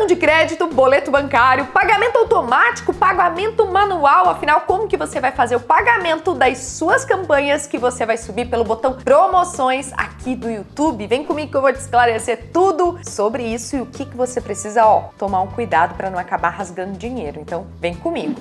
cartão de crédito, boleto bancário, pagamento automático, pagamento manual, afinal como que você vai fazer o pagamento das suas campanhas que você vai subir pelo botão promoções aqui do YouTube? Vem comigo que eu vou te esclarecer tudo sobre isso e o que que você precisa, ó, tomar um cuidado para não acabar rasgando dinheiro. Então, vem comigo.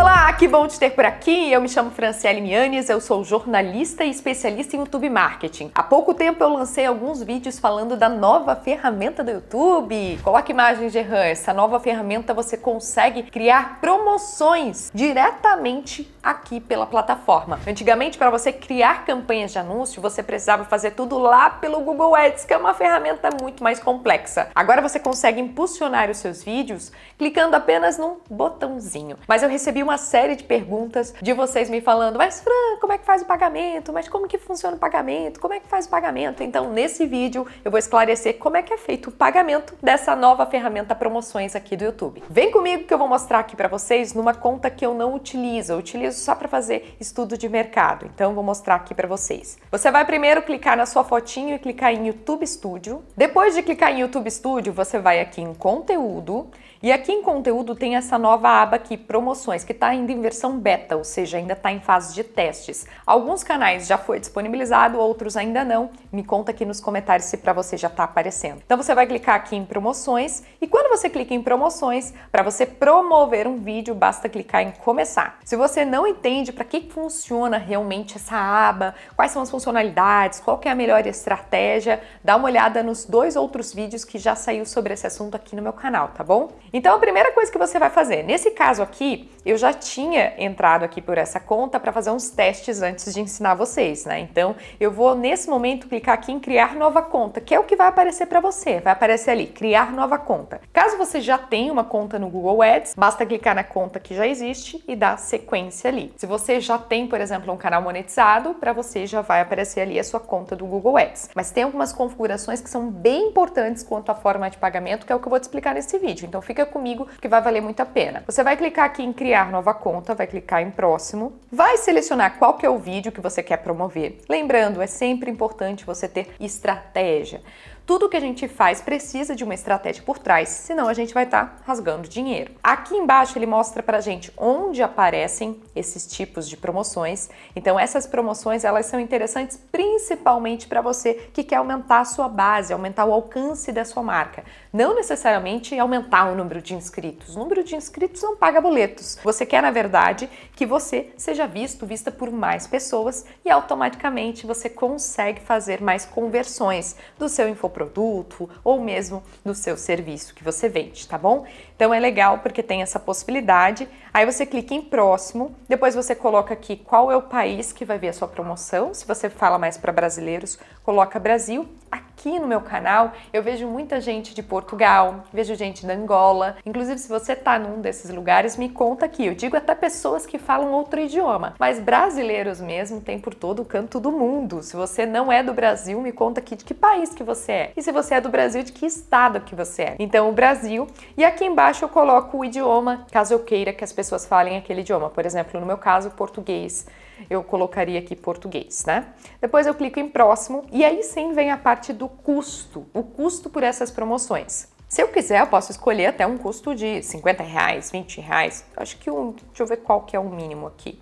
Olá, que bom te ter por aqui. Eu me chamo Franciele Mianes, eu sou jornalista e especialista em YouTube Marketing. Há pouco tempo eu lancei alguns vídeos falando da nova ferramenta do YouTube. Coloca imagem, Gerran. Essa nova ferramenta você consegue criar promoções diretamente aqui pela plataforma. Antigamente, para você criar campanhas de anúncio, você precisava fazer tudo lá pelo Google Ads, que é uma ferramenta muito mais complexa. Agora você consegue impulsionar os seus vídeos clicando apenas num botãozinho. Mas eu recebi uma série de perguntas de vocês me falando: "Mas Fran, como é que faz o pagamento? Mas como que funciona o pagamento? Como é que faz o pagamento?". Então, nesse vídeo eu vou esclarecer como é que é feito o pagamento dessa nova ferramenta promoções aqui do YouTube. Vem comigo que eu vou mostrar aqui para vocês numa conta que eu não utilizo, eu utilizo só para fazer estudo de mercado. Então, vou mostrar aqui para vocês. Você vai primeiro clicar na sua fotinho e clicar em YouTube Studio. Depois de clicar em YouTube Studio, você vai aqui em conteúdo e aqui em conteúdo tem essa nova aba aqui, promoções, que está ainda em versão beta, ou seja, ainda está em fase de testes. Alguns canais já foi disponibilizado, outros ainda não. Me conta aqui nos comentários se para você já está aparecendo. Então você vai clicar aqui em promoções e quando você clica em promoções, para você promover um vídeo, basta clicar em começar. Se você não entende para que funciona realmente essa aba, quais são as funcionalidades, qual é a melhor estratégia, dá uma olhada nos dois outros vídeos que já saiu sobre esse assunto aqui no meu canal, tá bom? Então a primeira coisa que você vai fazer, nesse caso aqui, eu já já tinha entrado aqui por essa conta para fazer uns testes antes de ensinar vocês, né? Então, eu vou nesse momento clicar aqui em criar nova conta, que é o que vai aparecer para você. Vai aparecer ali, criar nova conta. Caso você já tenha uma conta no Google Ads, basta clicar na conta que já existe e dar sequência ali. Se você já tem, por exemplo, um canal monetizado, para você já vai aparecer ali a sua conta do Google Ads. Mas tem algumas configurações que são bem importantes quanto à forma de pagamento, que é o que eu vou te explicar nesse vídeo. Então, fica comigo que vai valer muito a pena. Você vai clicar aqui em criar criar nova conta, vai clicar em próximo, vai selecionar qual que é o vídeo que você quer promover. Lembrando, é sempre importante você ter estratégia. Tudo que a gente faz precisa de uma estratégia por trás, senão a gente vai estar tá rasgando dinheiro. Aqui embaixo ele mostra a gente onde aparecem esses tipos de promoções. Então essas promoções, elas são interessantes principalmente para você que quer aumentar a sua base, aumentar o alcance da sua marca. Não necessariamente aumentar o número de inscritos. O número de inscritos não paga boletos. Você quer, na verdade, que você seja visto, vista por mais pessoas e automaticamente você consegue fazer mais conversões do seu infoproduto produto ou mesmo do seu serviço que você vende, tá bom? Então é legal porque tem essa possibilidade. Aí você clica em próximo, depois você coloca aqui qual é o país que vai ver a sua promoção. Se você fala mais para brasileiros, coloca Brasil. Aqui aqui no meu canal, eu vejo muita gente de Portugal, vejo gente da Angola. Inclusive, se você tá num desses lugares, me conta aqui. Eu digo até pessoas que falam outro idioma, mas brasileiros mesmo tem por todo o canto do mundo. Se você não é do Brasil, me conta aqui de que país que você é. E se você é do Brasil, de que estado que você é. Então, o Brasil. E aqui embaixo eu coloco o idioma, caso eu queira que as pessoas falem aquele idioma. Por exemplo, no meu caso, português eu colocaria aqui português, né? Depois eu clico em próximo e aí sim vem a parte do custo, o custo por essas promoções. Se eu quiser, eu posso escolher até um custo de 50 reais, 20 reais. Acho que um, deixa eu ver qual que é o mínimo aqui.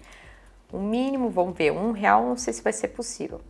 O mínimo, vamos ver, um real, não sei se vai ser possível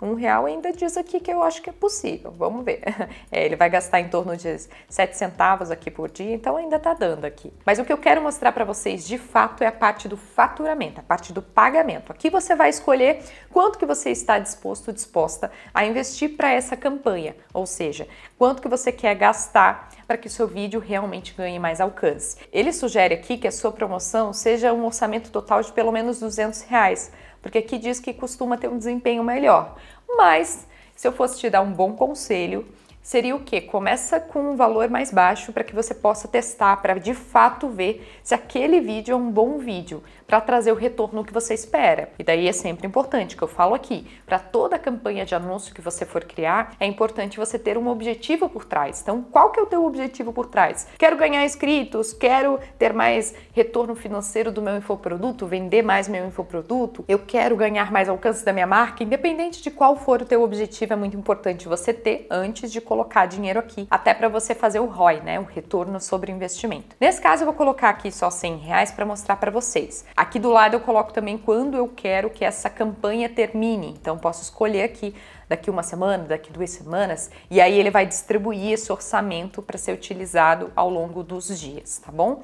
um real ainda diz aqui que eu acho que é possível, vamos ver. É, ele vai gastar em torno de 7 centavos aqui por dia, então ainda tá dando aqui. Mas o que eu quero mostrar para vocês de fato é a parte do faturamento, a parte do pagamento. Aqui você vai escolher quanto que você está disposto, disposta a investir para essa campanha, ou seja, quanto que você quer gastar para que o seu vídeo realmente ganhe mais alcance. Ele sugere aqui que a sua promoção seja um orçamento total de pelo menos 200 reais, porque aqui diz que costuma ter um desempenho melhor. Mas se eu fosse te dar um bom conselho, seria o que? Começa com um valor mais baixo para que você possa testar, para de fato ver se aquele vídeo é um bom vídeo, para trazer o retorno que você espera. E daí é sempre importante, que eu falo aqui, para toda campanha de anúncio que você for criar, é importante você ter um objetivo por trás. Então, qual que é o teu objetivo por trás? Quero ganhar inscritos, quero ter mais retorno financeiro do meu infoproduto, vender mais meu infoproduto, eu quero ganhar mais alcance da minha marca, independente de qual for o teu objetivo, é muito importante você ter antes de colocar dinheiro aqui, até para você fazer o ROI, né, o retorno sobre investimento. Nesse caso, eu vou colocar aqui só 100 reais para mostrar para vocês. Aqui do lado eu coloco também quando eu quero que essa campanha termine, então posso escolher aqui daqui uma semana, daqui duas semanas, e aí ele vai distribuir esse orçamento para ser utilizado ao longo dos dias, tá bom?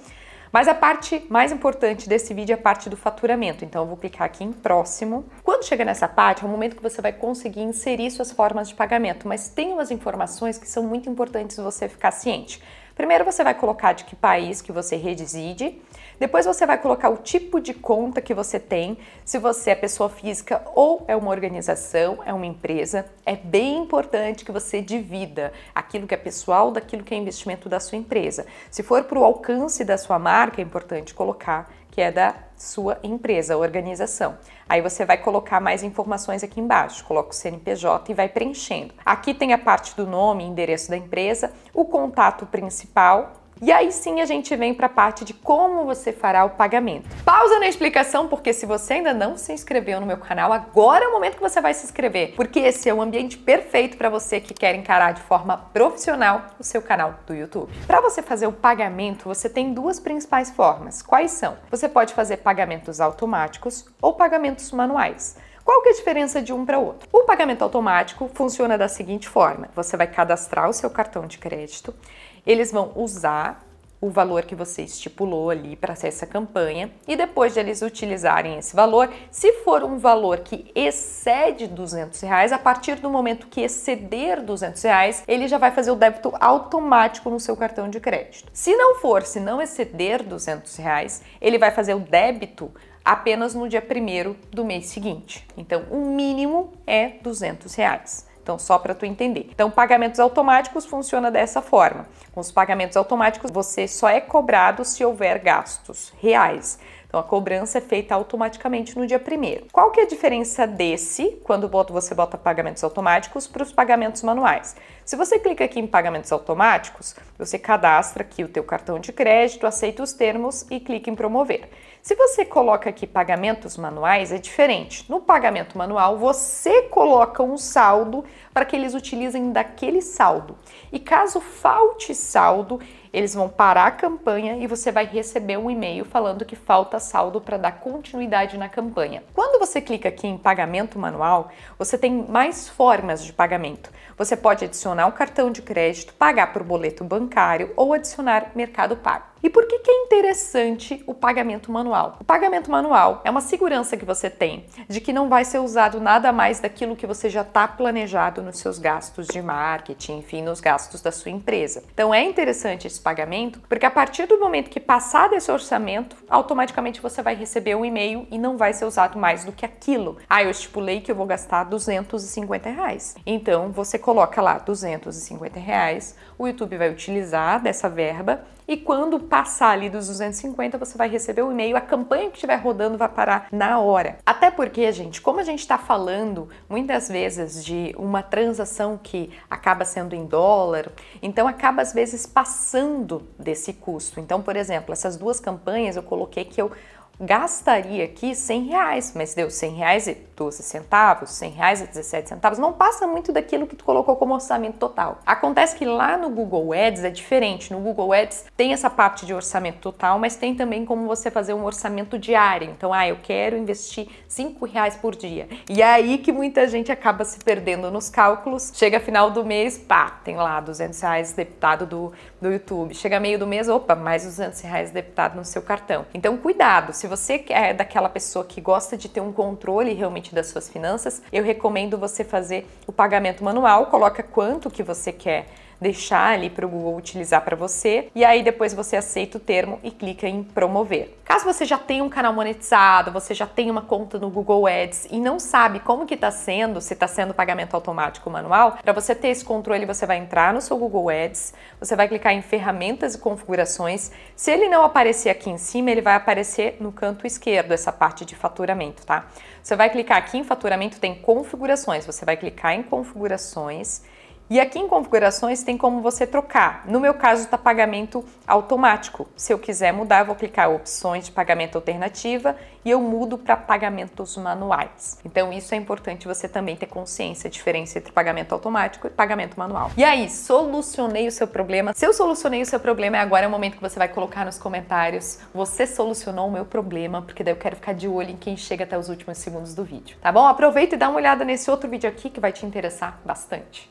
Mas a parte mais importante desse vídeo é a parte do faturamento. Então eu vou clicar aqui em próximo. Quando chega nessa parte, é o momento que você vai conseguir inserir suas formas de pagamento, mas tem umas informações que são muito importantes você ficar ciente. Primeiro você vai colocar de que país que você reside, depois você vai colocar o tipo de conta que você tem, se você é pessoa física ou é uma organização, é uma empresa. É bem importante que você divida aquilo que é pessoal daquilo que é investimento da sua empresa. Se for para o alcance da sua marca, é importante colocar que é da sua empresa, organização. Aí você vai colocar mais informações aqui embaixo, coloca o CNPJ e vai preenchendo. Aqui tem a parte do nome, endereço da empresa, o contato principal e aí sim a gente vem para a parte de como você fará o pagamento. Pausa na explicação, porque se você ainda não se inscreveu no meu canal, agora é o momento que você vai se inscrever, porque esse é o ambiente perfeito para você que quer encarar de forma profissional o seu canal do YouTube. Para você fazer o pagamento, você tem duas principais formas. Quais são? Você pode fazer pagamentos automáticos ou pagamentos manuais. Qual que é a diferença de um para outro? O pagamento automático funciona da seguinte forma: você vai cadastrar o seu cartão de crédito eles vão usar o valor que você estipulou ali para essa campanha e depois de eles utilizarem esse valor, se for um valor que excede 200 reais, a partir do momento que exceder 200 reais, ele já vai fazer o débito automático no seu cartão de crédito. Se não for, se não exceder 200 reais, ele vai fazer o débito apenas no dia primeiro do mês seguinte. Então, o mínimo é 200 reais. Então, só para tu entender. Então, pagamentos automáticos funciona dessa forma. Com os pagamentos automáticos, você só é cobrado se houver gastos reais. Então a cobrança é feita automaticamente no dia primeiro. Qual que é a diferença desse, quando você bota pagamentos automáticos, para os pagamentos manuais? Se você clica aqui em pagamentos automáticos, você cadastra aqui o teu cartão de crédito, aceita os termos e clica em promover. Se você coloca aqui pagamentos manuais, é diferente. No pagamento manual, você coloca um saldo para que eles utilizem daquele saldo. E caso falte saldo, eles vão parar a campanha e você vai receber um e-mail falando que falta saldo para dar continuidade na campanha. Quando você clica aqui em pagamento manual, você tem mais formas de pagamento. Você pode adicionar um cartão de crédito, pagar por boleto bancário ou adicionar Mercado Pago. E por que, que é interessante o pagamento manual? O pagamento manual é uma segurança que você tem de que não vai ser usado nada mais daquilo que você já está planejado nos seus gastos de marketing, enfim, nos gastos da sua empresa. Então é interessante esse pagamento porque a partir do momento que passar desse orçamento, automaticamente você vai receber um e-mail e não vai ser usado mais do que aquilo. Ah, eu estipulei que eu vou gastar 250 reais. Então você coloca lá 250 reais o YouTube vai utilizar dessa verba e quando passar ali dos 250, você vai receber o e-mail, a campanha que estiver rodando vai parar na hora. Até porque, gente, como a gente está falando muitas vezes de uma transação que acaba sendo em dólar, então acaba às vezes passando desse custo. Então, por exemplo, essas duas campanhas eu coloquei que eu gastaria aqui 100 reais, mas deu 100 reais e 12 centavos, reais e 17 centavos, não passa muito daquilo que tu colocou como orçamento total. Acontece que lá no Google Ads é diferente. No Google Ads tem essa parte de orçamento total, mas tem também como você fazer um orçamento diário. Então, ah, eu quero investir 5 reais por dia. E é aí que muita gente acaba se perdendo nos cálculos. Chega final do mês, pá, tem lá 200 reais deputado do, do YouTube. Chega meio do mês, opa, mais 200 reais deputado no seu cartão. Então, cuidado. Se você é daquela pessoa que gosta de ter um controle realmente das suas finanças, eu recomendo você fazer o pagamento manual, coloca quanto que você quer deixar ali para o Google utilizar para você. E aí depois você aceita o termo e clica em promover. Caso você já tenha um canal monetizado, você já tenha uma conta no Google Ads e não sabe como que está sendo, se está sendo pagamento automático ou manual, para você ter esse controle você vai entrar no seu Google Ads, você vai clicar em ferramentas e configurações. Se ele não aparecer aqui em cima, ele vai aparecer no canto esquerdo, essa parte de faturamento, tá? Você vai clicar aqui em faturamento, tem configurações. Você vai clicar em configurações e aqui em configurações tem como você trocar. No meu caso está pagamento automático. Se eu quiser mudar, eu vou clicar opções de pagamento alternativa e eu mudo para pagamentos manuais. Então isso é importante você também ter consciência da diferença entre pagamento automático e pagamento manual. E aí, solucionei o seu problema? Se eu solucionei o seu problema, é agora é o momento que você vai colocar nos comentários. Você solucionou o meu problema, porque daí eu quero ficar de olho em quem chega até os últimos segundos do vídeo, tá bom? Aproveita e dá uma olhada nesse outro vídeo aqui que vai te interessar bastante.